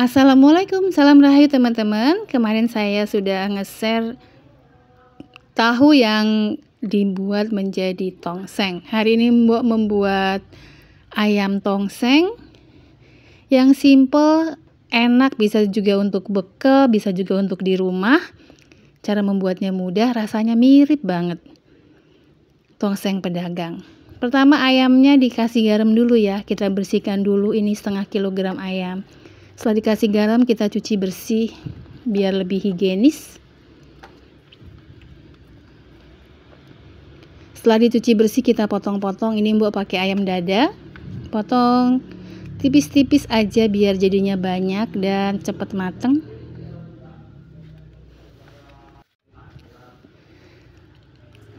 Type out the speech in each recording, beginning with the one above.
Assalamualaikum, salam rahayu teman-teman. Kemarin saya sudah nge-share tahu yang dibuat menjadi tongseng. Hari ini Mbok membuat ayam tongseng yang simple, enak, bisa juga untuk bekel, bisa juga untuk di rumah. Cara membuatnya mudah, rasanya mirip banget. Tongseng pedagang. Pertama ayamnya dikasih garam dulu ya, kita bersihkan dulu ini setengah kilogram ayam setelah dikasih garam kita cuci bersih biar lebih higienis. Setelah dicuci bersih kita potong-potong. Ini Mbok pakai ayam dada. Potong tipis-tipis aja biar jadinya banyak dan cepat mateng.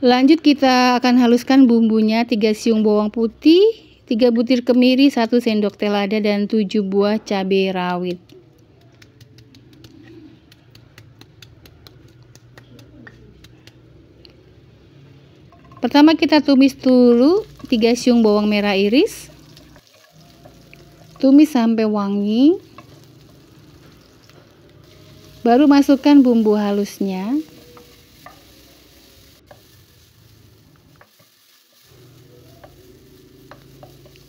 Lanjut kita akan haluskan bumbunya 3 siung bawang putih, 3 butir kemiri, 1 sendok teh lada dan 7 buah cabai rawit. Pertama kita tumis dulu 3 siung bawang merah iris. Tumis sampai wangi. Baru masukkan bumbu halusnya.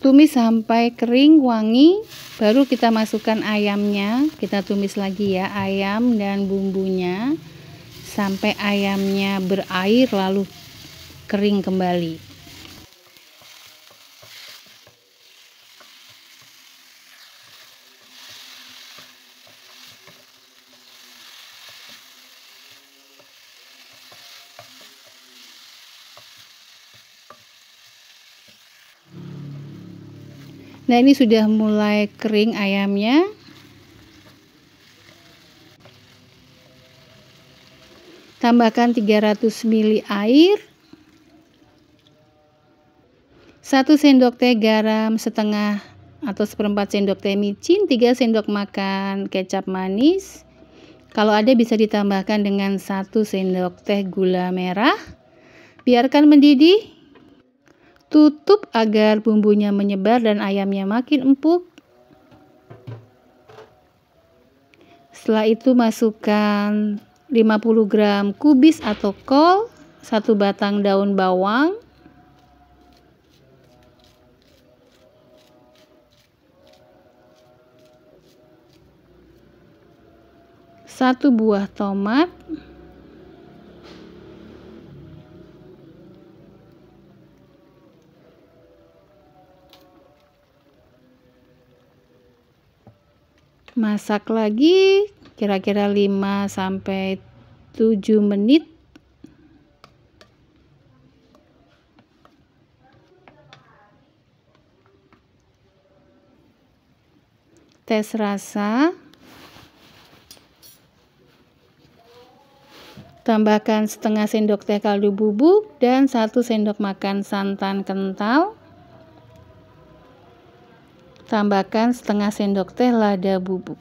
tumis sampai kering wangi baru kita masukkan ayamnya kita tumis lagi ya ayam dan bumbunya sampai ayamnya berair lalu kering kembali Nah ini sudah mulai kering ayamnya. Tambahkan 300 ml air. 1 sendok teh garam setengah atau seperempat sendok teh micin, 3 sendok makan kecap manis. Kalau ada bisa ditambahkan dengan 1 sendok teh gula merah. Biarkan mendidih Tutup agar bumbunya menyebar dan ayamnya makin empuk. Setelah itu masukkan 50 gram kubis atau kol, satu batang daun bawang, satu buah tomat, masak lagi kira-kira 5 sampai 7 menit tes rasa tambahkan setengah sendok teh kaldu bubuk dan satu sendok makan santan kental Tambahkan setengah sendok teh lada bubuk.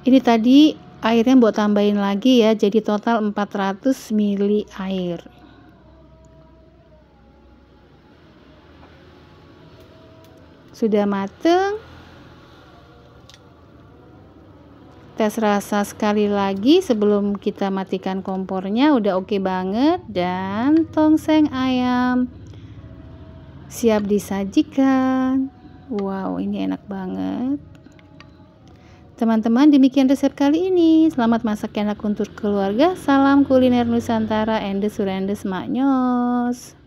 Ini tadi airnya buat tambahin lagi ya, jadi total 400 ml air. Sudah mateng. tes rasa sekali lagi sebelum kita matikan kompornya udah oke okay banget dan tongseng ayam siap disajikan wow ini enak banget teman-teman demikian resep kali ini selamat masak enak untuk keluarga salam kuliner nusantara the surendes maknyos